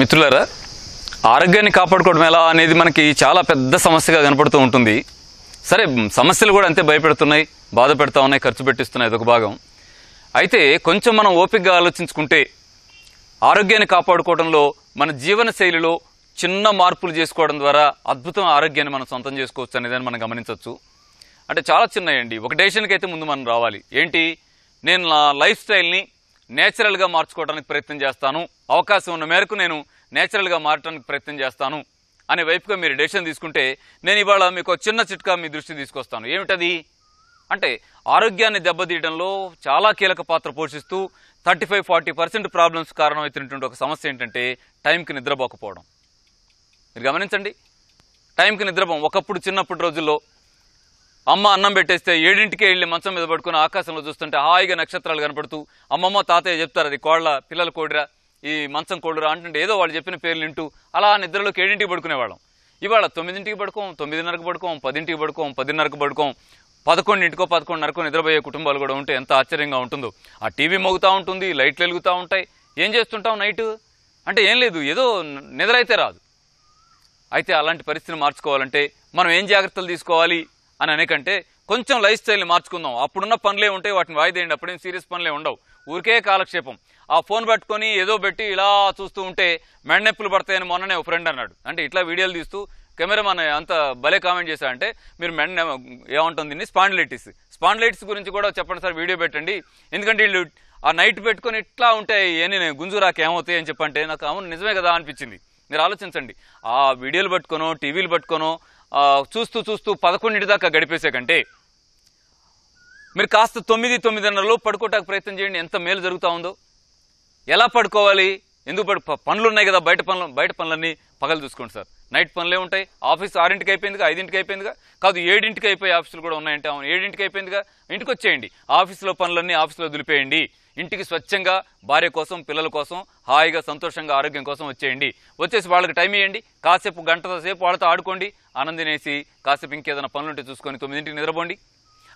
మిత్రులారా ఆరోగ్యాన్ని కాపాడుకోవడం ఎలా అనేది మనకి చాలా పెద్ద సమస్యగా కనపడుతూ ఉంటుంది సరే సమస్యలు కూడా అంతే భయపెడుతున్నాయి బాధ పెడతా ఉన్నాయి ఖర్చు పెట్టిస్తున్నాయి అదొక భాగం అయితే కొంచెం మనం ఓపికగా ఆలోచించుకుంటే ఆరోగ్యాన్ని కాపాడుకోవడంలో మన శైలిలో చిన్న మార్పులు చేసుకోవడం ద్వారా అద్భుతం ఆరోగ్యాన్ని మనం సొంతం చేసుకోవచ్చు అనేది మనం గమనించవచ్చు అంటే చాలా చిన్నయండి ఒక డేషన్కి అయితే ముందు మనం రావాలి ఏంటి నేను నా లైఫ్ స్టైల్ని నేచురల్గా మార్చుకోవడానికి ప్రయత్నం చేస్తాను అవకాశం ఉన్న మేరకు నేను నేచురల్గా మారటానికి ప్రయత్నం చేస్తాను అనే వైపుగా మీరు డెసిషన్ తీసుకుంటే నేను ఇవాళ మీకు చిన్న చిట్కా మీ దృష్టి తీసుకొస్తాను ఏమిటది అంటే ఆరోగ్యాన్ని దెబ్బతీయడంలో చాలా కీలక పాత్ర పోషిస్తూ thirty five forty percent problems కారణమవుతున్నటువంటి ఒక సమస్య ఏంటంటే టైంకి నిద్రపోకపోవడం మీరు గమనించండి టైంకి నిద్రపోం ఒకప్పుడు చిన్నప్పుడు రోజుల్లో అమ్మ అన్నం పెట్టేస్తే ఏడింటికి వెళ్ళి మంచం మీద పడుకుని ఆకాశంలో చూస్తుంటే హాయిగా నక్షత్రాలు కనపడుతూ అమ్మమ్మ తాతయ్య చెప్తారు అది కోళ్ళ పిల్లల కోడిరా ఈ మంచం కోడిరా అంటుంటే ఏదో వాళ్ళు చెప్పిన పేర్లు వింటూ అలా నిద్రలోకి ఏడింటికి పడుకునేవాళ్ళం ఇవాళ తొమ్మిదింటికి పడుకోం తొమ్మిదిన్నరకు పడుకోం పదింటికి పడుకోం పదిన్నరకు పడుకోం పదకొండింటికో పదకొండున్నరకో నిద్రపోయే కుటుంబాలు కూడా ఉంటే ఎంత ఆశ్చర్యంగా ఉంటుందో ఆ టీవీ మోగుతూ ఉంటుంది లైట్లు వెలుగుతూ ఉంటాయి ఏం చేస్తుంటాం నైట్ అంటే ఏం లేదు ఏదో నిద్ర అయితే రాదు అయితే అలాంటి పరిస్థితిని మార్చుకోవాలంటే మనం ఏం జాగ్రత్తలు తీసుకోవాలి అని అనేకంటే కొంచెం లైఫ్ స్టైల్ని మార్చుకుందాం అప్పుడున్న పనులే ఉంటాయి వాటిని వాయిదేయండి అప్పుడేం సీరియస్ పనులే ఉండవు ఊరికే కాలక్షేపం ఆ ఫోన్ పట్టుకొని ఏదో పెట్టి ఇలా చూస్తూ ఉంటే మెండనొప్పులు పడతాయని మొన్ననే ఒక ఫ్రెండ్ అన్నాడు అంటే ఇట్లా వీడియోలు తీస్తూ కెమెరా మన అంత భలే కామెంట్ చేశా అంటే మీరు మెండ ఏమంటుంది దీన్ని స్పాండిలైటిస్ స్పాండిలైటిస్ గురించి కూడా చెప్పండి సార్ వీడియో పెట్టండి ఎందుకంటే వీళ్ళు ఆ నైట్ పెట్టుకొని ఇట్లా ఉంటాయి ఏని నేను గుంజురాకి ఏమవుతాయి అని చెప్పంటే నాకు అవును నిజమే కదా అనిపించింది మీరు ఆలోచించండి ఆ వీడియోలు పట్టుకొనో టీవీలు పట్టుకొనో చూస్తూ చూస్తూ పదకొండింటి దాకా గడిపేసే కంటే మీరు కాస్త తొమ్మిది తొమ్మిదిన్నరలో పడుకోవటానికి ప్రయత్నం చేయండి ఎంత మేలు జరుగుతూ ఉందో ఎలా పడుకోవాలి ఎందుకు పడు పనులు ఉన్నాయి కదా బయట పనులు బయట పనులన్నీ పగలు చూసుకోండి సార్ నైట్ పనులే ఉంటాయి ఆఫీస్ ఆరింటికి అయిపోయిందిగా ఐదింటికి అయిపోయిందిగా కాదు ఏడింటికి అయిపోయి ఆఫీసులు కూడా ఉన్నాయంటే అవును ఏడింటికి అయిపోయిందిగా ఇంటికి వచ్చేయండి ఆఫీసులో పనులన్నీ ఆఫీసులో దులిపేయండి ఇంటికి స్వచ్ఛంగా భార్య కోసం పిల్లల కోసం హాయిగా సంతోషంగా ఆరోగ్యం కోసం వచ్చేయండి వచ్చేసి వాళ్ళకి టైం ఇవ్వండి కాసేపు గంట సేపు వాళ్ళతో ఆడుకోండి ఆనందినేసి కాసేపు ఇంకేదైనా పనులుంటే చూసుకొని తొమ్మిదింటికి నిద్రపోండి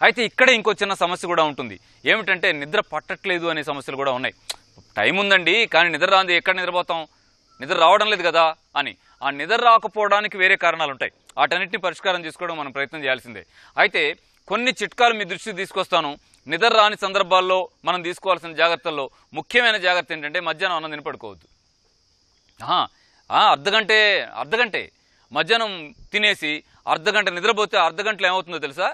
అయితే ఇక్కడే ఇంకో చిన్న సమస్య కూడా ఉంటుంది ఏమిటంటే నిద్ర పట్టట్లేదు అనే సమస్యలు కూడా ఉన్నాయి టైం ఉందండి కానీ నిద్ర రాంది ఎక్కడ నిద్రపోతాం నిద్ర రావడం లేదు కదా అని ఆ నిద్ర రాకపోవడానికి వేరే కారణాలు ఉంటాయి వాటన్నిటిని పరిష్కారం చేసుకోవడం మనం ప్రయత్నం చేయాల్సిందే అయితే కొన్ని చిట్కాలు మీ దృష్టికి తీసుకొస్తాను నిద్ర రాని సందర్భాల్లో మనం తీసుకోవాల్సిన జాగ్రత్తల్లో ముఖ్యమైన జాగ్రత్త ఏంటంటే మధ్యాహ్నం అన్నం తినపడుకోవద్దు అర్ధగంటే అర్ధగంటే మధ్యాహ్నం తినేసి అర్ధగంట నిద్రపోతే అర్ధగంటలో ఏమవుతుందో తెలుసా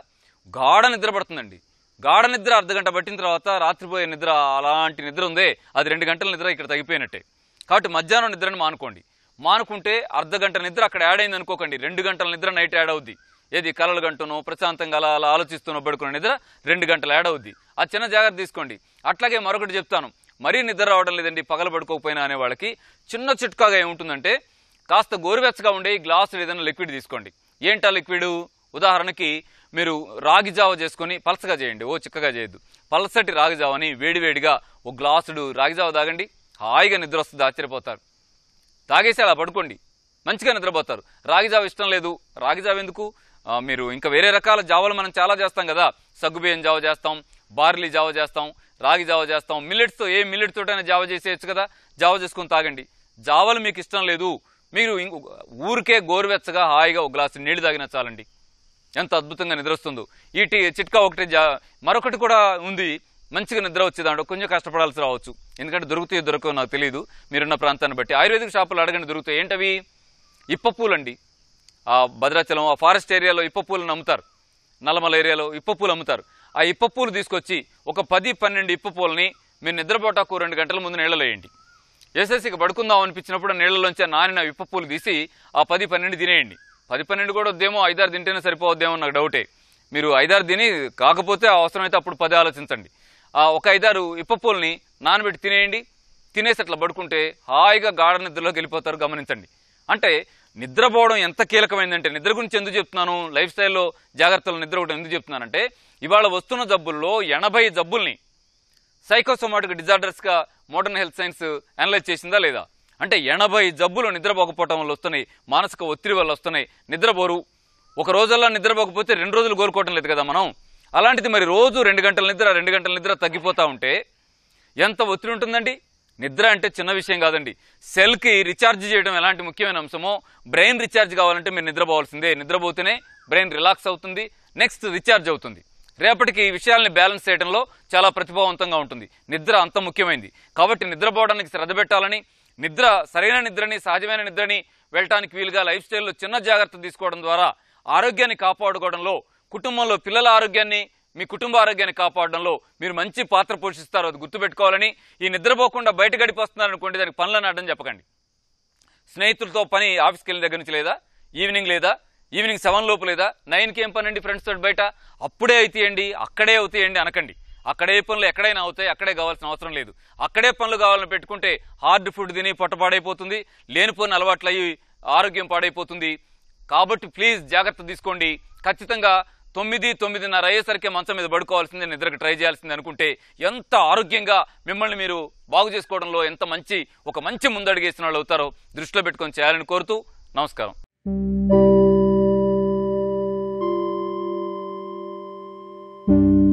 గాఢ నిద్ర పడుతుందండి గాఢ నిద్ర అర్ధగంట పట్టిన తర్వాత రాత్రిపోయే నిద్ర అలాంటి నిద్ర ఉందే అది రెండు గంటల నిద్ర ఇక్కడ తగ్గిపోయినట్టే కాబట్టి మధ్యాహ్నం నిద్రను మానుకోండి మానుకుంటే అర్ధగంట నిద్ర అక్కడ యాడ్ అయింది అనుకోకండి రెండు గంటల నిద్ర నైట్ యాడ్ అవుద్ది ఏది కలలు గంటను ప్రశాంతంగా అలా అలా ఆలోచిస్తున్న పడుకున్న నిద్ర రెండు గంటలు యాడ్ అవుద్ది ఆ చిన్న జాగ్రత్త తీసుకోండి అట్లాగే మరొకటి చెప్తాను మరీ నిద్ర రావడం లేదండి పగల పడుకోకపోయినా అనే వాళ్ళకి చిన్న చిట్కాగా ఏముంటుందంటే కాస్త గోరువెచ్చగా ఉండే గ్లాసులు ఏదైనా లిక్విడ్ తీసుకోండి ఏంటా లిక్విడ్ ఉదాహరణకి మీరు రాగి జావ చేసుకొని పలసగా చేయండి ఓ చిక్కగా చేయొద్దు పలసటి రాగి జావని వేడివేడిగా ఓ గ్లాసుడు రాగి జావ తాగండి హాయిగా నిద్ర వస్తుంది ఆశ్చర్యపోతారు తాగేసి అలా పడుకోండి మంచిగా నిద్రపోతారు రాగి జావ ఇష్టం లేదు రాగి జావ ఎందుకు మీరు ఇంకా వేరే రకాల జావలు మనం చాలా చేస్తాం కదా సగ్గుబియ్యం జావ చేస్తాం బార్లీ జావ చేస్తాం రాగి జావ చేస్తాం మిల్లెట్స్తో ఏ మిల్లెట్ తోటైనా జావ చేసేయచ్చు కదా జావ చేసుకుని తాగండి జావలు మీకు ఇష్టం లేదు మీరు ఊరికే గోరువెచ్చగా హాయిగా ఒక గ్లాసు నీళ్లు తాగిన చాలండి ఎంత అద్భుతంగా నిద్రొస్తుందో ఈ టీ చిట్కా ఒకటి జా మరొకటి కూడా ఉంది మంచిగా నిద్ర వచ్చేదాంట్లో కొంచెం కష్టపడాల్సి రావచ్చు ఎందుకంటే దొరుకుతాయి దొరకవు నాకు తెలియదు మీరున్న ప్రాంతాన్ని బట్టి ఆయుర్వేదిక షాపులు అడగండి దొరుకుతాయి ఏంటవి ఇప్ప పూలండి ఆ భద్రాచలం ఆ ఫారెస్ట్ ఏరియాలో ఇప్పపూలను అమ్ముతారు నల్లమల ఏరియాలో ఇప్పపూలు అమ్ముతారు ఆ ఇప్పపూలు తీసుకొచ్చి ఒక పది పన్నెండు ఇప్పపూలని మీరు నిద్రపోటాకు రెండు గంటల ముందు నీళ్ళలో వేయండి వేసేసి పడుకుందాం అనిపించినప్పుడు నీళ్ళలోంచి నానిన విప్పపూలు తీసి ఆ పది పన్నెండు తినేయండి పది పన్నెండు కూడా వద్దేమో ఐదారు తింటేనే సరిపోవద్దేమో నాకు డౌటే మీరు ఐదారు తిని కాకపోతే అవసరమైతే అప్పుడు పది ఆలోచించండి ఆ ఒక ఐదారు ఇప్పపూలని నానబెట్టి తినేయండి తినేసి అట్లా పడుకుంటే హాయిగా గాఢ నిద్రలోకి వెళ్ళిపోతారు గమనించండి అంటే నిద్రపోవడం ఎంత కీలకమైందంటే నిద్ర గురించి ఎందుకు చెప్తున్నాను లైఫ్ స్టైల్లో జాగ్రత్తలు నిద్ర ఒకటి ఎందుకు చెప్తున్నానంటే ఇవాళ వస్తున్న జబ్బుల్లో ఎనభై జబ్బుల్ని సైకోసోమాటిక్ డిజార్డర్స్గా మోడర్న్ హెల్త్ సైన్స్ అనలైజ్ చేసిందా లేదా అంటే ఎనభై జబ్బులు నిద్రపోకపోవటం వల్ల వస్తున్నాయి మానసిక ఒత్తిడి వల్ల వస్తున్నాయి నిద్రపోరు ఒక రోజల్లా నిద్రపోకపోతే రెండు రోజులు కోరుకోవటం లేదు కదా మనం అలాంటిది మరి రోజు రెండు గంటల నిద్ర రెండు గంటల నిద్ర తగ్గిపోతూ ఉంటే ఎంత ఒత్తిడి ఉంటుందండి నిద్ర అంటే చిన్న విషయం కాదండి సెల్కి రీఛార్జ్ చేయడం ఎలాంటి ముఖ్యమైన అంశమో బ్రెయిన్ రీఛార్జ్ కావాలంటే మీరు నిద్రపోవాల్సిందే నిద్రపోతేనే బ్రెయిన్ రిలాక్స్ అవుతుంది నెక్స్ట్ రీఛార్జ్ అవుతుంది రేపటికి ఈ విషయాల్ని బ్యాలెన్స్ చేయడంలో చాలా ప్రతిభావంతంగా ఉంటుంది నిద్ర అంత ముఖ్యమైంది కాబట్టి నిద్రపోవడానికి శ్రద్ధ పెట్టాలని నిద్ర సరైన నిద్రని సహజమైన నిద్రని వెళ్ళటానికి వీలుగా లైఫ్ స్టైల్లో చిన్న జాగ్రత్త తీసుకోవడం ద్వారా ఆరోగ్యాన్ని కాపాడుకోవడంలో కుటుంబంలో పిల్లల ఆరోగ్యాన్ని మీ కుటుంబ ఆరోగ్యాన్ని కాపాడడంలో మీరు మంచి పాత్ర పోషిస్తారు అది గుర్తుపెట్టుకోవాలని ఈ నిద్రపోకుండా బయట గడిపొస్తున్నారనుకోండి దానికి పనులను అడ్డం చెప్పకండి స్నేహితులతో పని ఆఫీస్కి వెళ్ళిన దగ్గర నుంచి లేదా ఈవినింగ్ లేదా ఈవినింగ్ సెవెన్ లోపు లేదా నైన్కి ఏం పని ఫ్రెండ్స్ తోటి బయట అప్పుడే అవుతాయండి అక్కడే అవుతాయండి అనకండి అక్కడే పనులు ఎక్కడైనా అవుతాయి అక్కడే కావాల్సిన అవసరం లేదు అక్కడే పనులు కావాలని పెట్టుకుంటే హార్డ్ ఫుడ్ తిని పొట్టపాడైపోతుంది లేనిపోని అలవాట్లు అయ్యి ఆరోగ్యం పాడైపోతుంది కాబట్టి ప్లీజ్ జాగ్రత్త తీసుకోండి ఖచ్చితంగా తొమ్మిది తొమ్మిదిన్నర అయ్యేసరికి మంచం మీద పడుకోవాల్సిందే నిద్రకు ట్రై చేయాల్సిందే అనుకుంటే ఎంత ఆరోగ్యంగా మిమ్మల్ని మీరు బాగు చేసుకోవడంలో ఎంత మంచి ఒక మంచి ముందడుగేసిన వాళ్ళు అవుతారో దృష్టిలో పెట్టుకొని చేయాలని కోరుతూ నమస్కారం